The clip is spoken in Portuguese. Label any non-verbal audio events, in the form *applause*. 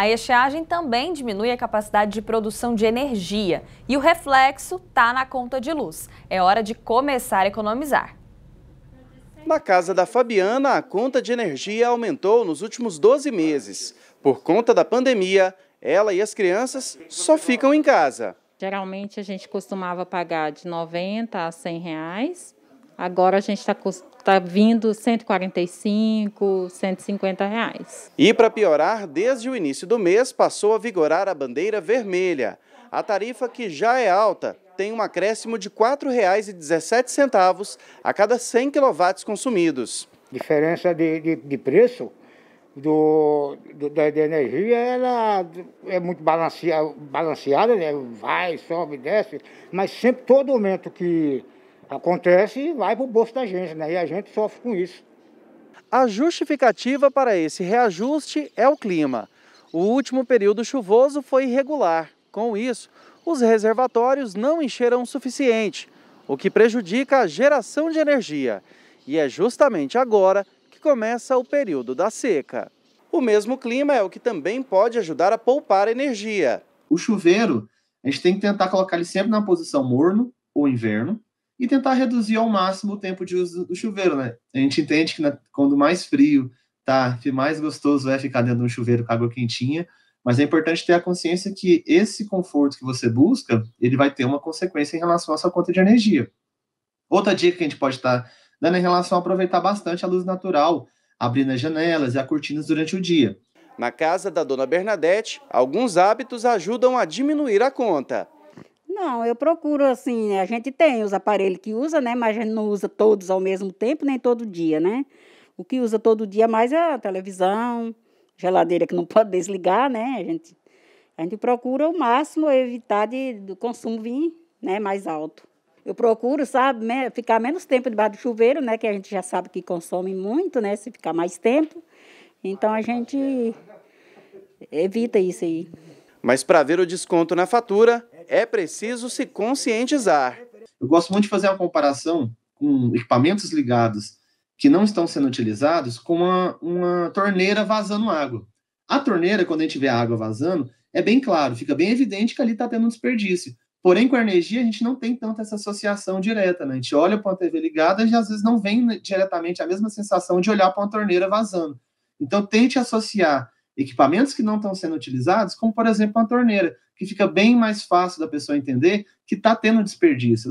A estiagem também diminui a capacidade de produção de energia e o reflexo está na conta de luz. É hora de começar a economizar. Na casa da Fabiana, a conta de energia aumentou nos últimos 12 meses. Por conta da pandemia, ela e as crianças só ficam em casa. Geralmente a gente costumava pagar de 90 a 100 reais Agora a gente está tá vindo 145, 150 reais. E para piorar, desde o início do mês passou a vigorar a bandeira vermelha. A tarifa, que já é alta, tem um acréscimo de R$ 4,17 a cada 100 kW consumidos. Diferença de, de, de preço do, do, da, da, energia ela é muito balanceada, balanceada né? vai, sobe, desce, mas sempre todo momento que Acontece e vai para o bolso da gente, né? E a gente sofre com isso. A justificativa para esse reajuste é o clima. O último período chuvoso foi irregular. Com isso, os reservatórios não encheram o suficiente, o que prejudica a geração de energia. E é justamente agora que começa o período da seca. O mesmo clima é o que também pode ajudar a poupar energia. O chuveiro, a gente tem que tentar colocar ele sempre na posição morno ou inverno, e tentar reduzir ao máximo o tempo de uso do chuveiro, né? A gente entende que na, quando mais frio tá, que mais gostoso é ficar dentro de um chuveiro com água quentinha, mas é importante ter a consciência que esse conforto que você busca, ele vai ter uma consequência em relação à sua conta de energia. Outra dica que a gente pode estar tá dando é em relação a aproveitar bastante a luz natural, abrindo as janelas e as cortinas durante o dia. Na casa da dona Bernadette, alguns hábitos ajudam a diminuir a conta. Não, eu procuro assim, né, a gente tem os aparelhos que usa, né? Mas a gente não usa todos ao mesmo tempo, nem todo dia, né? O que usa todo dia mais é a televisão, geladeira que não *laughs* pode desligar, né? A gente, a gente procura o máximo evitar de, do consumo vir né, mais alto. Eu procuro, sabe, ficar menos tempo debaixo do chuveiro, né? Que a gente já sabe que consome muito, né? Se ficar mais tempo. Então a gente evita isso aí. Mas para ver o desconto na fatura, é preciso se conscientizar. Eu gosto muito de fazer uma comparação com equipamentos ligados que não estão sendo utilizados com uma, uma torneira vazando água. A torneira, quando a gente vê a água vazando, é bem claro, fica bem evidente que ali está tendo um desperdício. Porém, com a energia, a gente não tem tanta essa associação direta, né? A gente olha para uma TV ligada e às vezes não vem diretamente a mesma sensação de olhar para uma torneira vazando. Então, tente associar equipamentos que não estão sendo utilizados, como por exemplo uma torneira, que fica bem mais fácil da pessoa entender que está tendo desperdício.